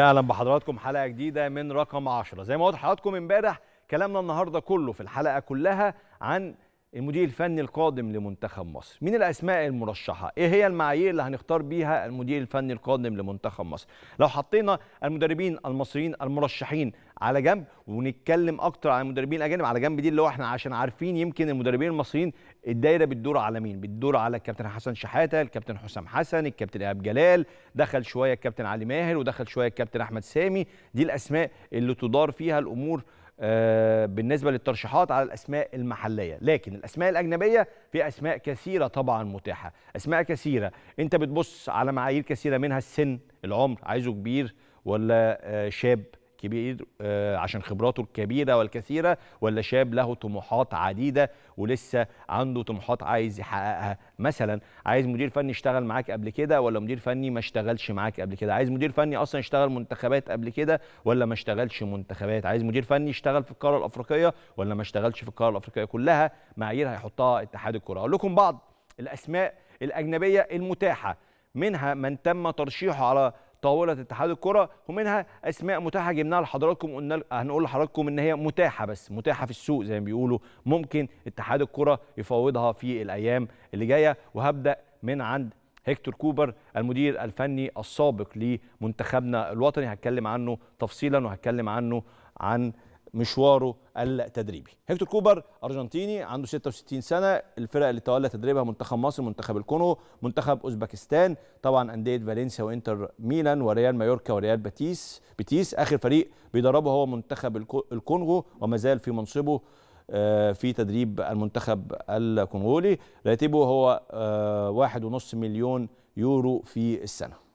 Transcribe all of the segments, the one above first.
اهلا بحضراتكم حلقه جديده من رقم 10 زي ما قلت حضراتكم امبارح كلامنا النهارده كله في الحلقه كلها عن المدير الفني القادم لمنتخب مصر مين الاسماء المرشحه ايه هي المعايير اللي هنختار بيها المدير الفني القادم لمنتخب مصر لو حطينا المدربين المصريين المرشحين على جنب ونتكلم اكتر عن المدربين الاجانب على جنب دي اللي هو احنا عشان عارفين يمكن المدربين المصريين الدايره بتدور على مين بتدور على الكابتن حسن شحاته الكابتن حسام حسن الكابتن ايهاب جلال دخل شويه الكابتن علي ماهر ودخل شويه الكابتن احمد سامي دي الاسماء اللي تدار فيها الامور آه، بالنسبه للترشيحات على الاسماء المحليه لكن الاسماء الاجنبيه في اسماء كثيره طبعا متاحه اسماء كثيره انت بتبص على معايير كثيره منها السن العمر عايزه كبير ولا آه، شاب كبير آه، عشان خبراته الكبيره والكثيره ولا شاب له طموحات عديده ولسه عنده طموحات عايز يحققها مثلا عايز مدير فني يشتغل معاك قبل كده ولا مدير فني ما اشتغلش معاك قبل كده عايز مدير فني اصلا يشتغل منتخبات قبل كده ولا ما اشتغلش منتخبات عايز مدير فني يشتغل في القاره الافريقيه ولا ما اشتغلش في القاره الافريقيه كلها معايير هيحطها اتحاد الكره اقول لكم بعض الاسماء الاجنبيه المتاحه منها من تم ترشيحه على طاوله اتحاد الكره ومنها اسماء متاحه جبناها لحضراتكم قلنا هنقول لحضراتكم ان هي متاحه بس متاحه في السوق زي ما بيقولوا ممكن اتحاد الكره يفوضها في الايام اللي جايه وهبدا من عند هيكتور كوبر المدير الفني السابق لمنتخبنا الوطني هتكلم عنه تفصيلا وهتكلم عنه عن مشواره التدريبي هيكتور كوبر ارجنتيني عنده 66 سنه الفرق اللي تولى تدريبها منتخب مصر منتخب الكونغو منتخب اوزبكستان طبعا انديه فالنسيا وانتر ميلان وريال مايوركا وريال باتيس بتيس اخر فريق بيدربه هو منتخب الكونغو وما زال في منصبه آه، في تدريب المنتخب الكونغولي راتبه هو 1.5 آه، مليون يورو في السنه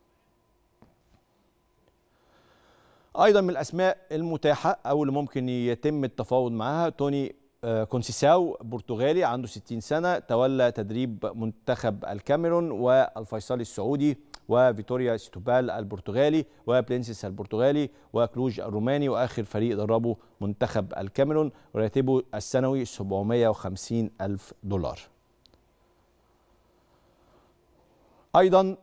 ايضا من الاسماء المتاحه او اللي ممكن يتم التفاوض معاها توني آه، كونسيساو برتغالي عنده 60 سنه تولى تدريب منتخب الكاميرون والفيصلي السعودي وفيتوريا ستوبال البرتغالي وبلينسيس البرتغالي وكلوج الروماني واخر فريق دربه منتخب الكاميرون وراتبه السنوي 750 الف دولار ايضا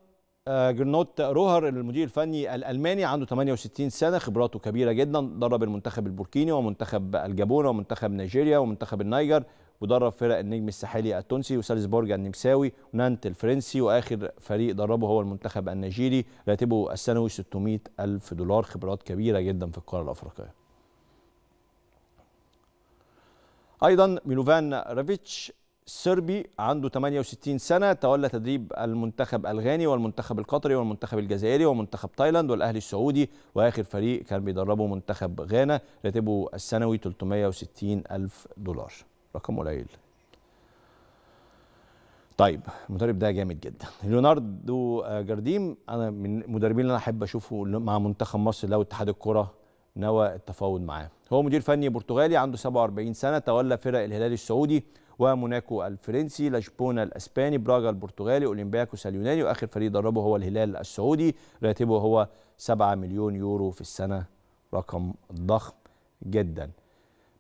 آه، جرنوت روهر المدير الفني الالماني عنده 68 سنه خبراته كبيره جدا درب المنتخب البوركيني ومنتخب الجابون ومنتخب نيجيريا ومنتخب النيجر ودرب فرق النجم الساحلي التونسي وسالزبورج النمساوي ونانت الفرنسي واخر فريق دربه هو المنتخب النيجيري راتبه السنوي 600 الف دولار خبرات كبيره جدا في القاره الافريقيه ايضا ميلوفان رافيتش السربي عنده 68 سنة تولى تدريب المنتخب الغاني والمنتخب القطري والمنتخب الجزائري ومنتخب تايلاند والأهلي السعودي وآخر فريق كان بيدربه منتخب غانا راتبه السنوي 360 ألف دولار رقم قليل طيب المدرب ده جامد جدا ليوناردو جارديم انا من المدربين اللي انا احب اشوفه مع منتخب مصر لو اتحاد الكره نوى التفاوض معاه هو مدير فني برتغالي عنده 47 سنه تولى فرق الهلال السعودي وموناكو الفرنسي لشبونه الاسباني براغا البرتغالي اولمبياكوس اليوناني واخر فريق دربه هو الهلال السعودي راتبه هو 7 مليون يورو في السنه رقم ضخم جدا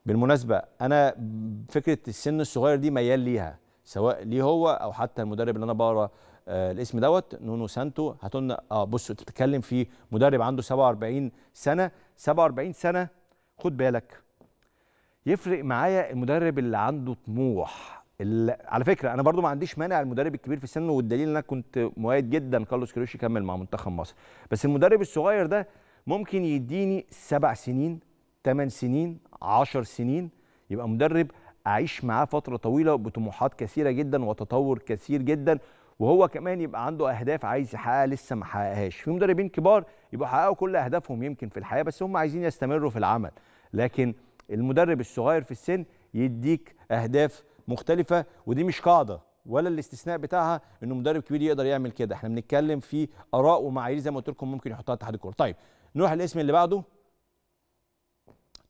بالمناسبه انا فكره السن الصغير دي ميال ليها سواء ليه هو او حتى المدرب اللي انا بقرا آه، الاسم دوت نونو سانتو هتقولنا اه بصوا تتكلم في مدرب عنده 47 سنه 47 سنه خد بالك يفرق معايا المدرب اللي عنده طموح اللي على فكره انا برضو ما عنديش مانع المدرب الكبير في السن والدليل ان انا كنت مؤيد جدا كارلوس كروش يكمل مع منتخب مصر بس المدرب الصغير ده ممكن يديني سبع سنين ثمان سنين عشر سنين يبقى مدرب اعيش معاه فتره طويله بطموحات كثيره جدا وتطور كثير جدا وهو كمان يبقى عنده اهداف عايز يحققها لسه ما حققهاش في مدربين كبار يبقوا حققوا كل اهدافهم يمكن في الحياه بس هم عايزين يستمروا في العمل لكن المدرب الصغير في السن يديك اهداف مختلفه ودي مش قاعده ولا الاستثناء بتاعها انه مدرب كبير يقدر يعمل كده احنا بنتكلم في اراء ومعايير زي ما قلت لكم ممكن يحطها اتحاد الكوره طيب نروح الاسم اللي بعده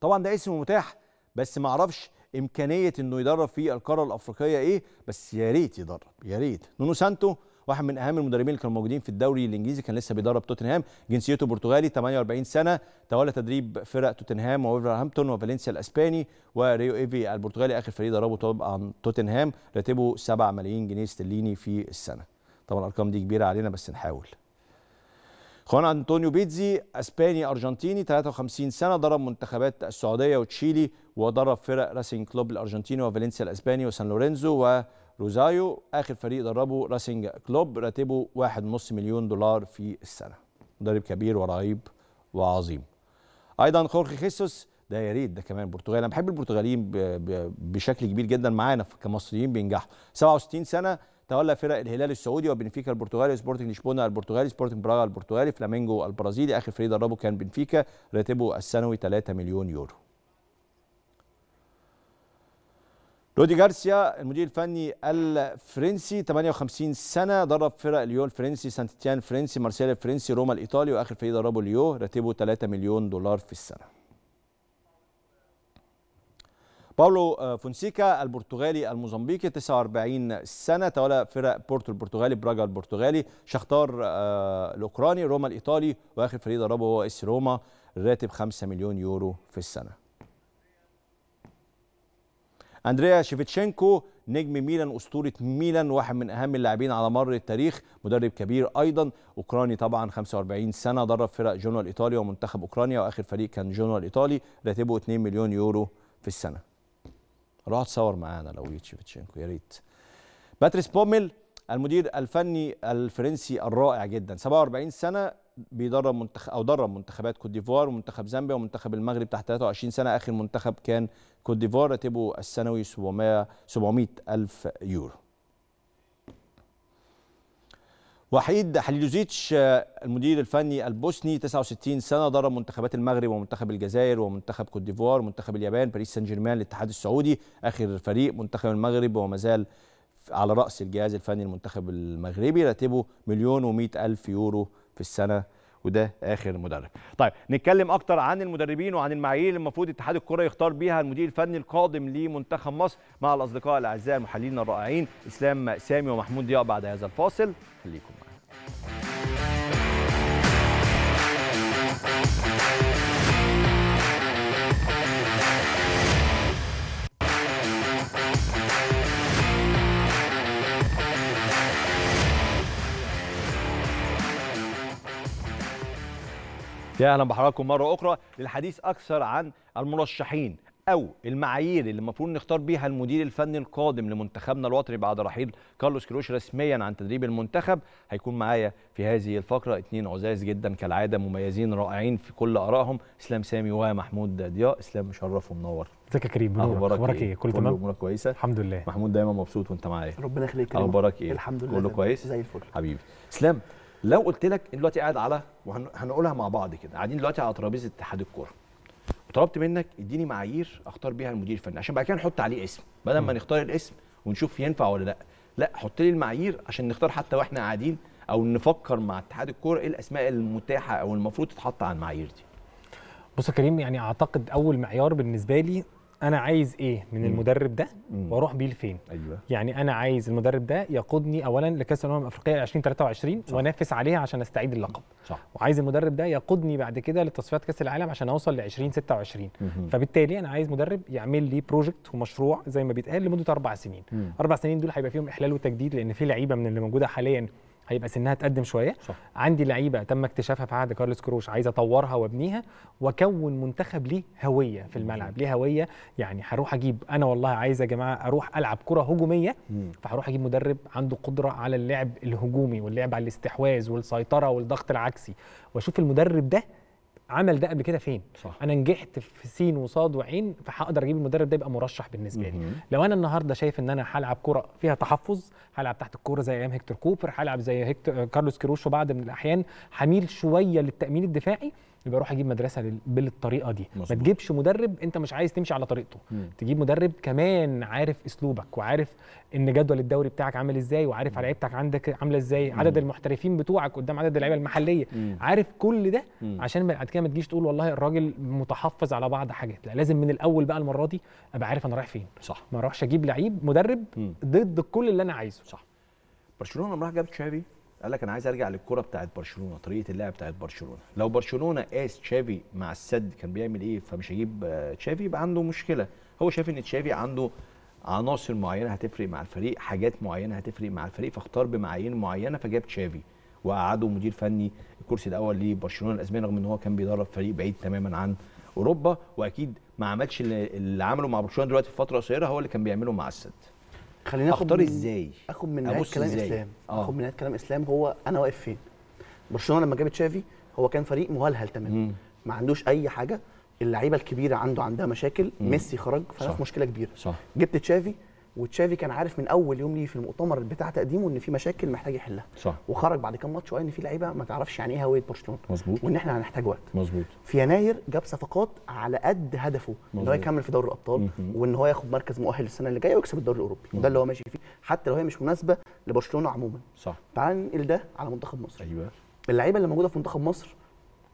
طبعا ده اسم متاح بس ما اعرفش امكانيه انه يدرب في القاره الافريقيه ايه بس يا ريت يدرب يا ريت نونو سانتو واحد من اهم المدربين اللي كانوا موجودين في الدوري الانجليزي كان لسه بيدرب توتنهام جنسيته برتغالي 48 سنه تولى تدريب فرق توتنهام وولفرهامبتون وفالنسيا الاسباني وريو ايفي البرتغالي اخر فريق دربه طبعا توتنهام راتبه 7 ملايين جنيه استرليني في السنه طبعا الارقام دي كبيره علينا بس نحاول خوان انطونيو بيتزي اسباني ارجنتيني 53 سنه ضرب منتخبات السعوديه وتشيلي وضرب فرق راسينج كلوب الارجنتيني وفالنسيا الاسباني وسان لورينزو و روزايو اخر فريق دربه راسينج كلوب راتبه 1.5 مليون دولار في السنه مدرب كبير ورهيب وعظيم ايضا خورخي خيسوس ده يا ريت ده كمان برتغالي انا بحب البرتغاليين بشكل كبير جدا معانا كمصريين بينجحوا 67 سنه تولى فرق الهلال السعودي وبنفيكا البرتغالي سبورتنج لشبونه البرتغالي سبورتنج براغا البرتغالي فلامينجو البرازيلي اخر فريق دربه كان بنفيكا راتبه السنوي 3 مليون يورو لودي جارسيا المدير الفني الفرنسي 58 سنه درب فرق ليو الفرنسي سانتيتيان الفرنسي مارسيليا الفرنسي روما الايطالي واخر فريق دربه ليو راتبه 3 مليون دولار في السنه باولو آه، فونسيكا البرتغالي الموزمبيقي 49 سنه تولى فرق بورتو البرتغالي براجا البرتغالي شختار آه، الاوكراني روما الايطالي واخر فريق دربه هو اس روما راتب 5 مليون يورو في السنه أندريا شيفتشينكو نجم ميلان أسطورة ميلان واحد من أهم اللاعبين على مر التاريخ مدرب كبير أيضا أوكراني طبعا 45 سنة درب فرق جونو الايطالي ومنتخب أوكرانيا وآخر فريق كان جونو الايطالي راتبه 2 مليون يورو في السنة روح اتصور معانا لو جيت شيفتشينكو يا ريت باتريس بوميل المدير الفني الفرنسي الرائع جدا 47 سنة بيدرب منتخب او درب منتخبات كوت ديفوار ومنتخب زامبيا ومنتخب المغرب تحت 23 سنه اخر منتخب كان كوت ديفوار راتبه السنوي 700 700 الف يورو وحيد حليلوزيتش المدير الفني البوسني 69 سنه درب منتخبات المغرب ومنتخب الجزائر ومنتخب كوت ديفوار ومنتخب اليابان باريس سان جيرمان الاتحاد السعودي اخر فريق منتخب المغرب وما زال على راس الجهاز الفني المنتخب المغربي راتبه مليون و100 الف يورو في السنه وده اخر مدرب طيب نتكلم اكتر عن المدربين وعن المعايير اللي المفروض اتحاد الكره يختار بيها المدير الفني القادم لمنتخب مصر مع الاصدقاء الاعزاء المحللين الرائعين اسلام سامي ومحمود ضياء بعد هذا الفاصل خليكم معانا يا اهلا بحضراتكم مره اخرى للحديث اكثر عن المرشحين او المعايير اللي المفروض نختار بيها المدير الفني القادم لمنتخبنا الوطني بعد رحيل كارلوس كروش رسميا عن تدريب المنتخب هيكون معايا في هذه الفقره اثنين عزاز جدا كالعاده مميزين رائعين في كل ارائهم اسلام سامي ومحمود ضياء اسلام مشرف ومنور ازيك يا كريم اخبارك ايه, إيه؟ كل تمام امورك كويسه الحمد لله محمود دايما مبسوط وانت معايا ربنا يخليك اخبارك ايه الحمد لله كله كويس زي الفل حبيبي اسلام لو قلت لك دلوقتي قاعد على وهنقولها مع بعض كده قاعدين دلوقتي على ترابيزه اتحاد الكوره وطلبت منك اديني معايير اختار بيها المدير الفني عشان بعد كده نحط عليه اسم بدل ما نختار الاسم ونشوف ينفع ولا لا لا حط لي المعايير عشان نختار حتى واحنا قاعدين او نفكر مع اتحاد الكوره ايه الاسماء المتاحه او المفروض تتحط على المعايير دي بص يا كريم يعني اعتقد اول معيار بالنسبه لي انا عايز ايه من المدرب ده واروح بيه لفين أيوة. يعني انا عايز المدرب ده يقودني اولا لكاس الامم الافريقيه 2023 صح. وانافس عليها عشان استعيد اللقب صح. وعايز المدرب ده يقودني بعد كده لتصفيات كاس العالم عشان اوصل ل 2026 فبالتالي انا عايز مدرب يعمل لي بروجكت ومشروع زي ما بيتقال لمده اربع سنين مم. اربع سنين دول هيبقى فيهم احلال وتجديد لان في لعيبه من اللي موجوده حاليا هيبقى سنها تقدم شويه صح. عندي لعيبه تم اكتشافها في عهد كارلوس كروش عايز اطورها وابنيها واكون منتخب ليه هويه في الملعب ليه هويه يعني هروح اجيب انا والله عايز يا جماعه اروح العب كره هجوميه فهروح اجيب مدرب عنده قدره على اللعب الهجومي واللعب على الاستحواذ والسيطره والضغط العكسي واشوف المدرب ده عمل ده قبل كده فين صح. انا نجحت في سين وصاد وعين فهقدر اجيب المدرب ده يبقى مرشح بالنسبه لي لو انا النهارده شايف ان انا هلعب كره فيها تحفظ هلعب تحت الكوره زي ايام هيكتور كوبر هلعب زي هيكتور كارلوس كيروش بعض من الاحيان هميل شويه للتامين الدفاعي يبقى روح اجيب مدرسه بالطريقه دي مصبوط. ما تجيبش مدرب انت مش عايز تمشي على طريقته مم. تجيب مدرب كمان عارف اسلوبك وعارف ان جدول الدوري بتاعك عامل ازاي وعارف على لعيبتك عندك عامله ازاي عدد المحترفين بتوعك قدام عدد اللعيبه المحليه مم. عارف كل ده مم. عشان بعد كده ما تجيش تقول والله الراجل متحفظ على بعض حاجات لا لازم من الاول بقى المره دي ابقى عارف انا رايح فين صح ما اروحش اجيب لعيب مدرب مم. ضد كل اللي انا عايزه صح برشلونه راح جاب تشافي قال لك انا عايز ارجع للكره بتاعت برشلونه طريقه اللعب بتاعت برشلونه لو برشلونه قاس تشافي مع السد كان بيعمل ايه فمش هيجيب آه، تشافي يبقى عنده مشكله هو شايف ان تشافي عنده عناصر معينه هتفرق مع الفريق حاجات معينه هتفرق مع الفريق فاختار بمعايير معينه فجاب تشافي وقعده مدير فني الكرسي الاول لبرشلونه الاسباني رغم ان هو كان بيدرب فريق بعيد تماما عن اوروبا واكيد ما عملش اللي عمله مع برشلونه دلوقتي في فتره قصيره هو اللي كان بيعمله مع السد خلينا اختار ازاي اخد من نهايه كلام إزاي؟ اسلام آه. اخد من نهايه كلام اسلام هو انا واقف فين برشلونه لما جاب تشافي هو كان فريق مهلهل تماما ما عندوش اي حاجه اللعيبه الكبيره عنده عندها مشاكل مم. ميسي خرج فانا في مشكله كبيره صح. جبت تشافي وتشافي كان عارف من اول يوم ليه في المؤتمر بتاع تقديمه ان في مشاكل محتاج يحلها صح وخرج بعد كام ماتش وقال ان في لعيبه ما تعرفش يعني ايه هويه برشلونه مظبوط وان احنا هنحتاج وقت مظبوط في يناير جاب صفقات على قد هدفه مزبوط. ان هو يكمل في دوري الابطال وان هو ياخد مركز مؤهل السنه اللي جايه ويكسب الدوري الاوروبي وده اللي هو ماشي فيه حتى لو هي مش مناسبه لبرشلونه عموما صح تعال ننقل ده على منتخب مصر ايوه اللعيبه اللي موجوده في منتخب مصر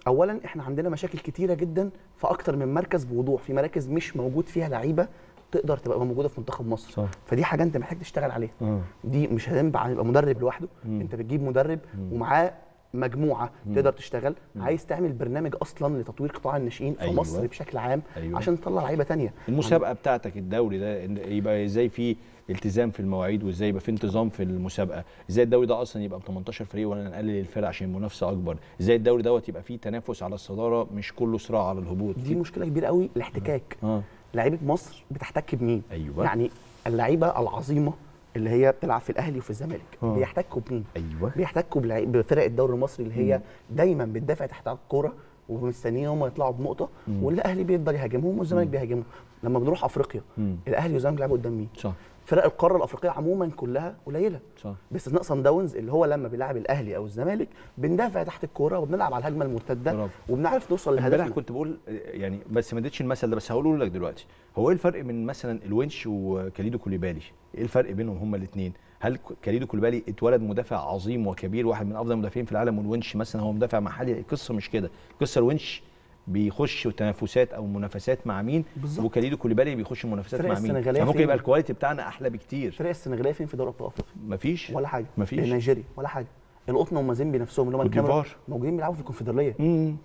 اولا احنا عندنا مشاكل كتيره جدا في اكتر من مركز بوضوح في مراكز مش موجود فيها لعيبه تقدر تبقى موجوده في منتخب مصر صح. فدي حاجه انت محتاج تشتغل عليها آه. دي مش هتنبع يبقى مدرب لوحده مم. انت بتجيب مدرب مم. ومعاه مجموعه مم. تقدر تشتغل مم. عايز تعمل برنامج اصلا لتطوير قطاع الناشئين في أيوة. مصر بشكل عام أيوة. عشان تطلع لعيبه تانية المسابقه يعني بتاعتك الدوري ده يبقى ازاي في التزام في المواعيد وازاي يبقى في انتظام في المسابقه ازاي الدوري ده اصلا يبقى ب 18 فريق ولا نقلل الفرق عشان المنافسه اكبر ازاي الدوري دوت يبقى فيه تنافس على الصداره مش كله صراع على الهبوط دي مشكله كبيره قوي الاحتكاك آه. آه. لعيبه مصر بتحتك بمين أيوة. يعني اللعيبه العظيمه اللي هي بتلعب في الاهلي وفي الزمالك أوه. بيحتكوا بمين ايوه بيحتكوا بفرق الدوري المصري اللي هي مم. دايما بتدافع تحت الكوره ومستنيين هم يطلعوا بنقطه والاهلي بيفضل يهاجمهم والزمالك بيهاجمهم لما بنروح افريقيا مم. الاهلي والزمالك بيلعبوا قدام مين؟ صح فرق القاره الافريقيه عموما كلها قليله صح باستثناء صن داونز اللي هو لما بيلعب الاهلي او الزمالك بندافع تحت الكوره وبنلعب على الهجمه المرتده وبنعرف نوصل لهدفنا امبارح كنت بقول يعني بس ما اديتش المثل ده بس هقوله لك دلوقتي هو ايه الفرق من مثلا الونش وكاليدو كوليبالي ايه الفرق بينهم هما الاثنين هل كاليدو كوليبالي اتولد مدافع عظيم وكبير واحد من افضل المدافعين في العالم والونش مثلا هو مدافع محلي القصه مش كده القصه الونش بيخش تنافسات او منافسات مع مين وكاليدو كوليبالي بيخش منافسات مع مين ممكن يبقى الكواليتي بتاعنا احلى بكتير فرق السنغاليه فين في دوري ابطال افريقيا مفيش ولا حاجه مفيش النيجيري ولا حاجه القطن ومازين نفسهم اللي هم الكاميرا موجودين بيلعبوا في الكونفدراليه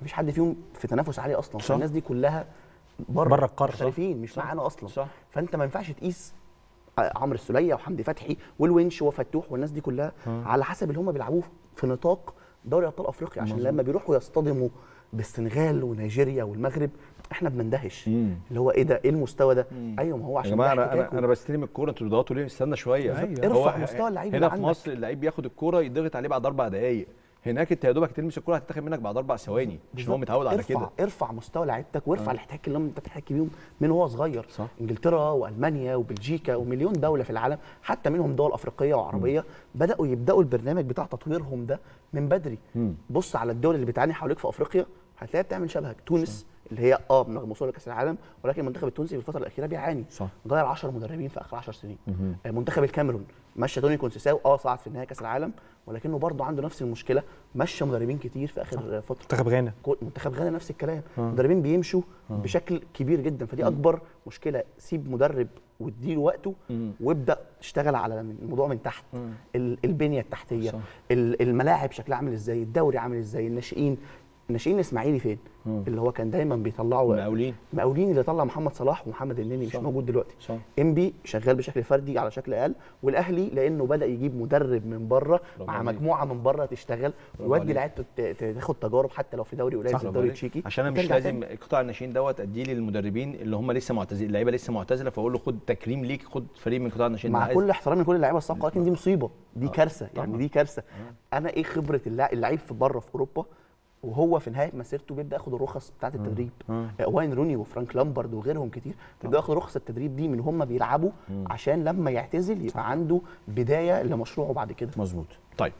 مفيش حد فيهم في تنافس عالي اصلا صح. الناس دي كلها بره بره القاره شايفين مش معانا اصلا صح. فانت ما ينفعش تقيس عمرو السوليه وحمدي فتحي والونش وفتوح والناس دي كلها ها. على حسب اللي هم بيلعبوه في نطاق دوري ابطال افريقيا عشان مزم. لما بيروحوا يصطدموا بالسنغال ونيجيريا والمغرب احنا بنندهش اللي هو ايه ده ايه المستوى ده مم. ايوه ما هو عشان يا جماعه انا انا, أنا بستلم الكوره انتوا بتضغطوا ليه استنى شويه أيوة. ارفع مستوى اللعيب هنا في عندك. مصر اللعيب بياخد الكوره يضغط عليه بعد اربع دقائق هناك انت يا دوبك تلمس الكوره هتتاخد منك بعد اربع ثواني مش هو متعود على كده ارفع مستوى لعيبتك وارفع آه. الاحتكاك اللي انت بتحتك بيهم من وهو صغير صح. انجلترا والمانيا وبلجيكا ومليون دوله في العالم حتى منهم دول افريقيه وعربيه مم. بداوا يبداوا البرنامج بتاع تطويرهم ده من بدري مم. بص على الدول اللي بتعاني حواليك في افريقيا هتلاقيها بتعمل شبهك تونس اللي هي اه موصوله لكاس العالم ولكن المنتخب التونسي في الفتره الاخيره بيعاني صح غير 10 مدربين في اخر 10 سنين مم. آه، منتخب الكاميرون مشى توني كونسيساو اه صعد في النهائي كاس العالم ولكنه برضه عنده نفس المشكله مشى مدربين كتير في اخر صح. آه، فتره منتخب غانا منتخب غانا نفس الكلام آه. مدربين بيمشوا مم. بشكل كبير جدا فدي مم. اكبر مشكله سيب مدرب واديله وقته وابدا تشتغل على الموضوع من تحت البنيه التحتيه صح. الملاعب شكلها عامل ازاي الدوري عامل ازاي الناشئين ناشئين الاسماعيلي فين؟ مم. اللي هو كان دايما بيطلعوا مقاولين مقاولين اللي طلع محمد صلاح ومحمد النني مش موجود دلوقتي صح. انبي شغال بشكل فردي على شكل اقل والاهلي لانه بدا يجيب مدرب من بره مع عليك. مجموعه من بره تشتغل ويودي لعيبته تاخد تجارب حتى لو في دوري قليل زي الدوري التشيكي عشان انا مش لازم قطاع الناشئين دوت اديه للمدربين اللي هم لسه معتزلين اللعيبه لسه معتزله فاقول له خد تكريم ليك خد فريق من قطاع الناشئين مع كل احترامي لكل اللعيبه الصفقه لكن دي مصيبه دي آه. كارثه يعني آه. دي كارثه آه. انا ايه خبره اللعيب في بره في اوروبا وهو في نهايه مسيرته بيبدا ياخد الرخص بتاعه التدريب آه، واين روني وفرانك لامبرد وغيرهم كتير بيبدا آه. ياخد رخص التدريب دي من هم بيلعبوا مم. عشان لما يعتزل يبقى عنده بدايه لمشروعه بعد كده مظبوط طيب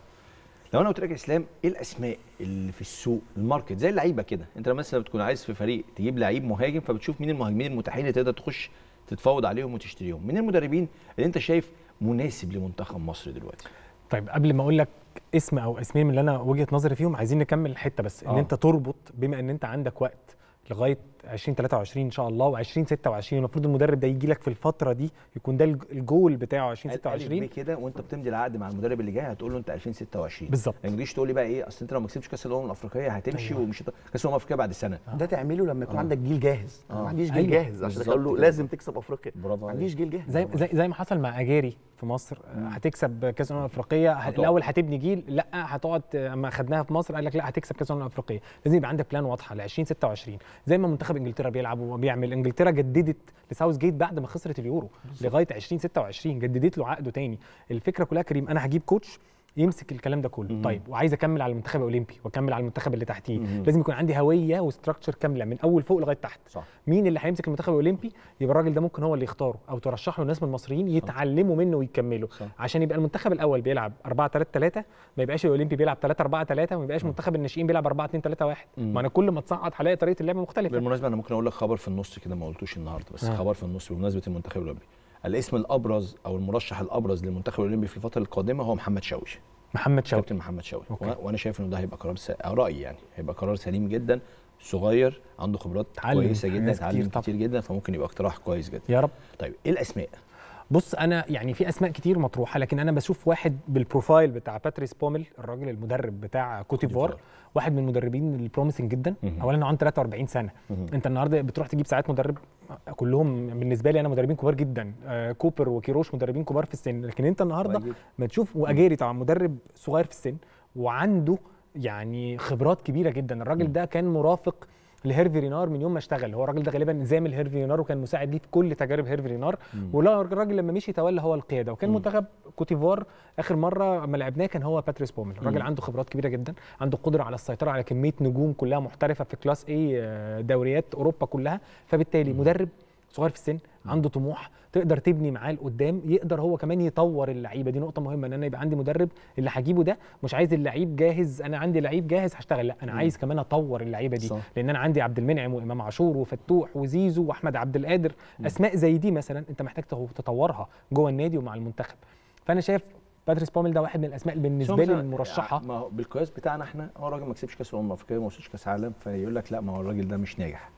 لو انا قلت لك يا اسلام ايه الاسماء اللي في السوق الماركت زي اللعيبه كده انت مثلا بتكون عايز في فريق تجيب لعيب مهاجم فبتشوف مين المهاجمين المتاحين اللي تقدر تخش تتفاوض عليهم وتشتريهم مين المدربين اللي انت شايف مناسب لمنتخب مصر دلوقتي طيب قبل ما اقول لك اسم او اسمين من اللي انا وجهه نظري فيهم عايزين نكمل الحته بس ان أوه. انت تربط بما ان انت عندك وقت لغايه 2023 ان شاء الله و2026 المفروض المدرب ده يجي لك في الفتره دي يكون ده الجول بتاعه 2026 كده وانت بتمضي العقد مع المدرب اللي جاي هتقول له انت 2026 بالظبط ما تجيش تقول لي بقى ايه اصل انت لو ما كسبتش كاس الامم الافريقيه هتمشي أيوة. ومش كاس الامم الافريقيه بعد سنه ده تعمله لما يكون آه. عندك جيل جاهز آه. ما عنديش جيل أيوة. جاهز عشان اقول له لازم تكسب افريقيا برافو ما عنديش جيل جاهز زي زي, ما حصل مع اجاري في مصر آه، هتكسب كاس الامم الافريقيه الاول هتبني جيل لا هتقعد اما آه، خدناها في مصر قال لك لا هتكسب كاس الامم الافريقيه لازم يبقى عندك بلان واضحه ل 2026 زي ما منتخب انجلترا بيلعب وبيعمل انجلترا جددت لساوث جيت بعد ما خسرت اليورو لغايه 2026 جددت له عقده تاني الفكره كلها كريم انا هجيب كوتش يمسك الكلام ده كله مم. طيب وعايز اكمل على المنتخب الاولمبي واكمل على المنتخب اللي تحتيه مم. لازم يكون عندي هويه وستراكشر كامله من اول فوق لغايه تحت صح. مين اللي هيمسك المنتخب الاولمبي يبقى الراجل ده ممكن هو اللي يختاره او ترشح له ناس من المصريين يتعلموا منه ويكملوا صح. عشان يبقى المنتخب الاول بيلعب 4 3 3 ما يبقاش الاولمبي بيلعب 3 4 3 وما يبقاش منتخب الناشئين بيلعب 4 2 3 1 ما انا كل ما تصعد هلاقي طريقه اللعب مختلفه بالمناسبه انا ممكن اقول لك خبر في النص كده ما قلتوش النهارده بس ها. آه. خبر في النص بمناسبه المنتخب الاولمبي الاسم الابرز او المرشح الابرز للمنتخب الاولمبي في الفتره القادمه هو محمد شوقي محمد شوقي كابتن محمد شوقي وانا شايف ان ده هيبقى قرار س... آه، رايي يعني هيبقى قرار سليم جدا صغير عنده خبرات كويسه جدا اتعلم كتير, كتير جدا فممكن يبقى اقتراح كويس جدا يا رب طيب ايه الاسماء بص انا يعني في اسماء كتير مطروحه لكن انا بشوف واحد بالبروفايل بتاع باتريس بومل الراجل المدرب بتاع كوتيفوار واحد من المدربين البروميسنج جدا اولا عنده 43 سنه انت النهارده بتروح تجيب ساعات مدرب كلهم بالنسبه لي انا مدربين كبار جدا آه، كوبر وكيروش مدربين كبار في السن لكن انت النهارده طيب. ما تشوف واجيري طبعا مدرب صغير في السن وعنده يعني خبرات كبيره جدا الراجل ده كان مرافق لهيرفي رينار من يوم ما اشتغل هو الراجل ده غالبا زامل هيرفي رينار وكان مساعد ليه في كل تجارب هيرفي رينار والراجل لما مشي تولى هو القياده وكان منتخب كوتيفوار اخر مره اما لعبناه كان هو باتريس بومل الراجل عنده خبرات كبيره جدا عنده قدره على السيطره على كميه نجوم كلها محترفه في كلاس اي آه، دوريات اوروبا كلها فبالتالي مدرب صغير في السن عنده طموح تقدر تبني معاه لقدام يقدر هو كمان يطور اللعيبه دي نقطه مهمه ان انا يبقى عندي مدرب اللي هجيبه ده مش عايز اللعيب جاهز انا عندي لعيب جاهز هشتغل لا انا م. عايز كمان اطور اللعيبه دي صح. لان انا عندي عبد المنعم وامام عاشور وفتوح وزيزو واحمد عبد القادر م. اسماء زي دي مثلا انت محتاج تطورها جوه النادي ومع المنتخب فانا شايف باتريس بومل ده واحد من الاسماء بالنسبه لي المرشحه ما هو بالقياس بتاعنا احنا هو الراجل ما كسبش كاس الامم الافريقيه ما وصلش كاس عالم فيقول لك لا ما هو الراجل ده مش ناجح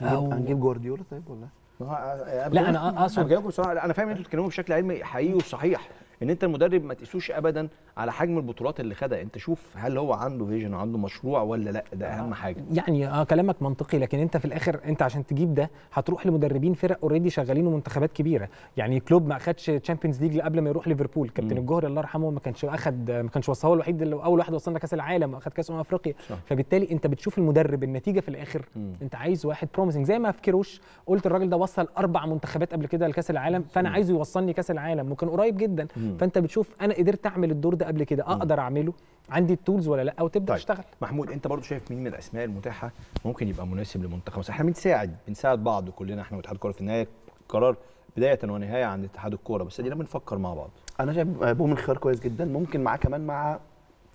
هنجيب جوارديولا طيب ولا لا انا اقصد انا فاهم ان انتوا بتتكلموا بشكل علمي حقيقي وصحيح ان انت المدرب ما تقيسوش ابدا على حجم البطولات اللي خدها انت شوف هل هو عنده فيجن عنده مشروع ولا لا ده اهم آه، حاجه يعني اه كلامك منطقي لكن انت في الاخر انت عشان تجيب ده هتروح لمدربين فرق اوريدي شغالين ومنتخبات كبيره يعني كلوب ما اخدش تشامبيونز ليج قبل ما يروح ليفربول كابتن الجوهري الله يرحمه ما كانش اخد ما كانش هو الوحيد اللي اول واحد وصلنا كاس العالم واخد كاس امم افريقيا فبالتالي انت بتشوف المدرب النتيجه في الاخر مم. انت عايز واحد بروميسنج زي ما في كيروش قلت الراجل ده وصل اربع منتخبات قبل كده لكاس العالم فانا عايزه يوصلني كاس العالم وكان قريب جدا مم. فانت بتشوف انا قدرت اعمل الدور ده قبل كده اقدر اعمله عندي التولز ولا لا وتبدا طيب. تشتغل محمود انت برضو شايف مين من الاسماء المتاحه ممكن يبقى مناسب لمنتخب مصر احنا بنساعد بنساعد بعض كلنا احنا واتحاد الكوره في النهايه قرار بدايه ونهايه عند اتحاد الكوره بس ادينا بنفكر مع بعض انا شايف بومن خيار كويس جدا ممكن معاه كمان مع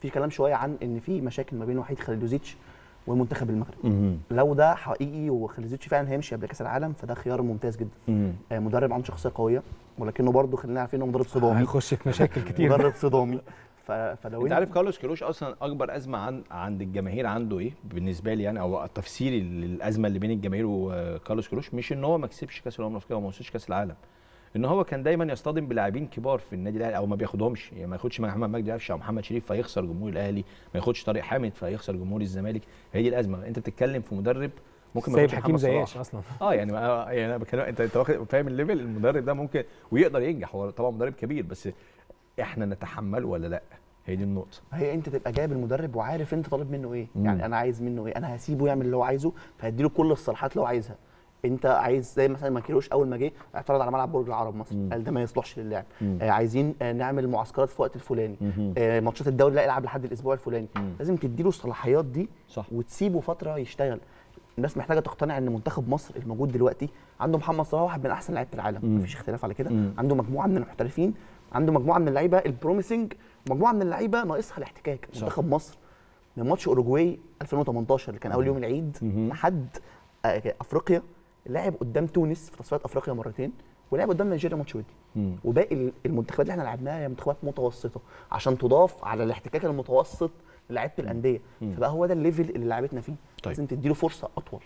في كلام شويه عن ان في مشاكل ما بين وحيد خليلوزيتش والمنتخب المغربي لو ده حقيقي وخليزيتش فعلا هيمشي قبل كاس العالم فده خيار ممتاز جدا آه مدرب عنده شخصيه قويه ولكنه برضه خلينا عارفين انه مدرب صدامي هيخش في مشاكل كتير مدرب صدامي فلو انت عارف كارلوس كيروش اصلا اكبر ازمه عن عند الجماهير عنده ايه بالنسبه لي يعني او تفسيري للازمه اللي بين الجماهير وكارلوس كيروش مش ان هو ما كسبش كاس الامم الافريقيه وما وصلش كاس العالم ان هو كان دايما يصطدم بلاعبين كبار في النادي الاهلي او ما بياخدهمش يعني ما ياخدش محمد مجدي قفشه او محمد شريف فيخسر جمهور الاهلي ما ياخدش طارق حامد فيخسر جمهور الزمالك هي دي الازمه انت بتتكلم في مدرب ممكن سايب حكيم زياش اصلا اه يعني آه، يعني انا انت انت واخد فاهم الليفل المدرب ده ممكن ويقدر ينجح هو طبعا مدرب كبير بس احنا نتحمله ولا لا هي دي النقطة هي انت تبقى جايب المدرب وعارف انت طالب منه ايه، يعني مم. يعني انا عايز منه ايه، انا هسيبه يعمل اللي هو عايزه فهدي له كل الصلاحات اللي هو عايزها، انت عايز زي مثلا ما كيروش اول ما جه اعترض على ملعب برج العرب مثلا قال ده ما يصلحش للعب آه عايزين آه نعمل معسكرات في وقت الفلاني آه ماتشات الدوري لا العب لحد الاسبوع الفلاني مم. لازم تديله الصلاحيات دي صح. وتسيبه فتره يشتغل الناس محتاجه تقتنع ان منتخب مصر الموجود دلوقتي عنده محمد صلاح واحد من احسن لعيبه العالم مفيش اختلاف على كده مم. عنده مجموعه من المحترفين عنده مجموعه من اللعيبه البروميسنج مجموعه من اللعيبه ناقصها الاحتكاك صح. منتخب مصر من ماتش اوروجواي 2018 اللي كان اول يوم العيد لحد آه، افريقيا لعب قدام تونس في تصفيات افريقيا مرتين ولعب قدام نيجيريا ماتش ودي وباقي المنتخبات اللي احنا لعبناها هي منتخبات متوسطه عشان تضاف على الاحتكاك المتوسط لعيبه الانديه فبقى هو ده الليفل اللي لعبتنا فيه طيب. لازم تديله فرصه اطول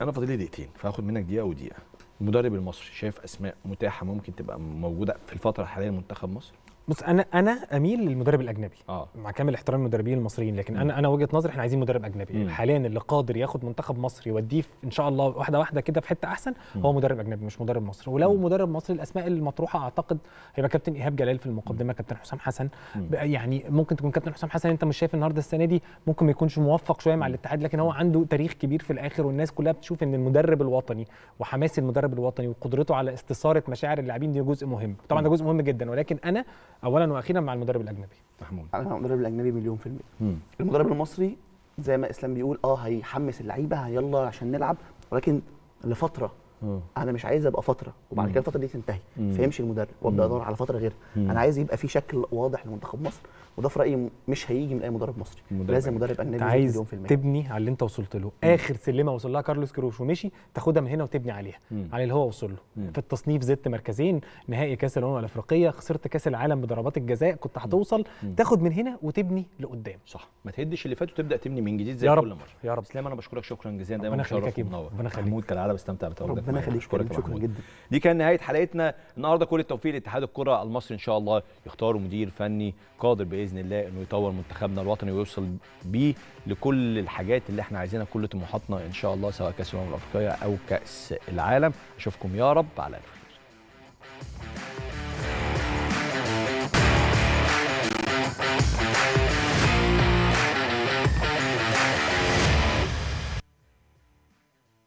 انا فاضل لي دقيقتين فهاخد منك دقيقه ودقيقه المدرب المصري شايف اسماء متاحه ممكن تبقى موجوده في الفتره الحاليه لمنتخب مصر بص انا انا اميل للمدرب الاجنبي آه. مع كامل احترام المدربين المصريين لكن مم. انا انا وجهه نظري احنا عايزين مدرب اجنبي مم. حاليا اللي قادر ياخد منتخب مصر يوديه ان شاء الله واحده واحده كده في حته احسن مم. هو مدرب اجنبي مش مدرب مصري ولو مم. مدرب مصري الاسماء المطروحه اعتقد هيبقى كابتن ايهاب جلال في المقدمه كابتن حسام حسن يعني ممكن تكون كابتن حسام حسن انت مش شايف النهارده السنه دي ممكن ما يكونش موفق شويه مع الاتحاد لكن هو عنده تاريخ كبير في الاخر والناس كلها بتشوف ان المدرب الوطني وحماس المدرب الوطني وقدرته على استثاره مشاعر اللاعبين دي جزء مهم طبعا ده جزء مهم جدا ولكن انا اولا واخيرا مع المدرب الاجنبي محمود انا مع المدرب الاجنبي مليون في المية المدرب المصري زي ما اسلام بيقول اه هيحمس اللعيبه يلا عشان نلعب ولكن لفتره مم. انا مش عايز ابقى فتره وبعد كده الفتره دي تنتهي فيمشي المدرب وابدا ادور على فتره غيرها انا عايز يبقى في شكل واضح لمنتخب مصر وده في رايي مش هيجي من اي مدرب مصري مدرب لازم مدرب اجنبي عايز تبني على اللي انت وصلت له مم. اخر سلمه وصل لها كارلوس كروش ومشي تاخدها من هنا وتبني عليها مم. على اللي هو وصل له مم. في التصنيف زدت مركزين نهائي كاس الامم الافريقيه خسرت كاس العالم بضربات الجزاء كنت هتوصل تاخد من هنا وتبني لقدام صح ما تهدش اللي فات وتبدا تبني من جديد زي كل مره يا رب اسلام انا بشكرك شكرا جزيلا دايما مشرف ومنور ربنا يخليك محمود كالعاده بستمتع بتواجدك ربنا يخليك شكرا جدا دي كان نهايه حلقتنا النهارده كل التوفيق لاتحاد الكره المصري ان شاء الله يختاروا مدير فني قادر باذن باذن الله انه يطور منتخبنا الوطني ويوصل بيه لكل الحاجات اللي احنا عايزينها كل طموحاتنا ان شاء الله سواء كاس الامم الافريقيه او كاس العالم اشوفكم يا رب على الف خير